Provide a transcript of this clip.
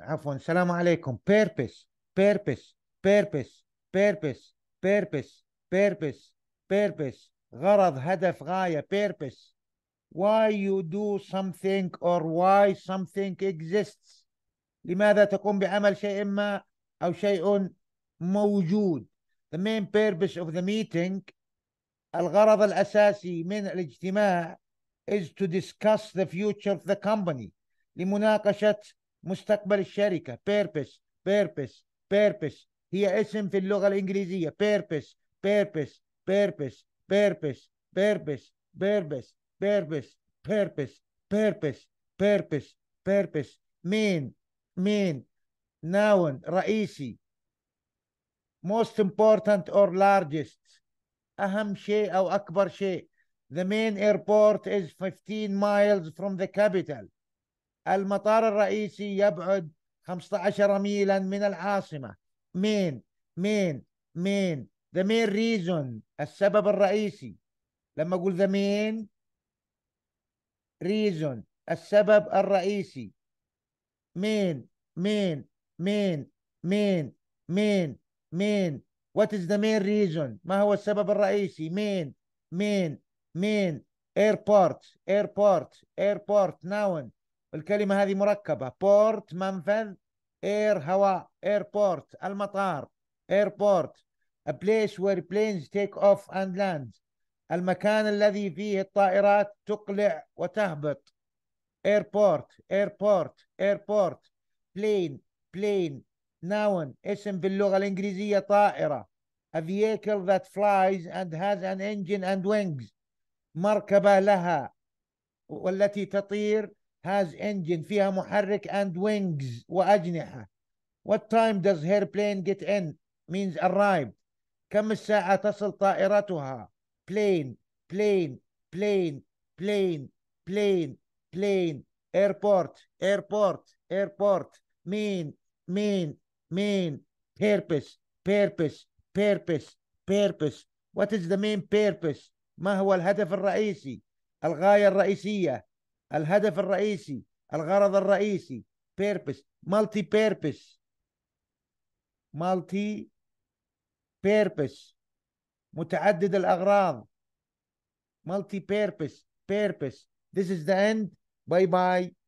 عفوا السلام عليكم purpose purpose purpose purpose purpose purpose purpose غرض هدف غاية purpose why you do something or why something exists لماذا تقوم بعمل شيء ما أو شيء موجود the main purpose of the meeting الغرض الأساسي من الاجتماع is to discuss the future of the company لمناقشة مستقبل الشركة بيربس بيربس بيربس هي اسم في اللغة الإنجليزية بيربس بيربس بيربس بيربس بيربس بيربس بيربس بيربس بيربس بيربس بيربس مين مين ناون رئيسي most important or largest أهم شيء أو أكبر شيء the main airport is 15 miles from the capital المطار الرئيسي يبعد 15 ميلا من العاصمة مين مين مين the main reason السبب الرئيسي لما أقول the main reason السبب الرئيسي مين مين مين مين مين مين what is the main reason ما هو السبب الرئيسي مين مين مين airport airport airport noun الكلمة هذه مركبة بورت منفذ اير هواء ايربورت المطار ايربورت a place where planes take off and land المكان الذي فيه الطائرات تقلع وتهبط airport airport airport plane plane noun اسم باللغة الإنجليزية طائرة a vehicle that flies and has an engine and wings مركبة لها والتي تطير has engine فيها محرك and wings وأجنحة what time does her plane get in means arrived كم الساعة تصل طائرتها plane plane plane plane plane plane airport airport airport mean mean mean purpose purpose purpose purpose what is the main purpose ما هو الهدف الرئيسي الغاية الرئيسية الهدف الرئيسي الغرض الرئيسي بيربس مالتي بيربس مالتي بيربس متعدد الاغراض مالتي بيربس بيربس this is the end bye bye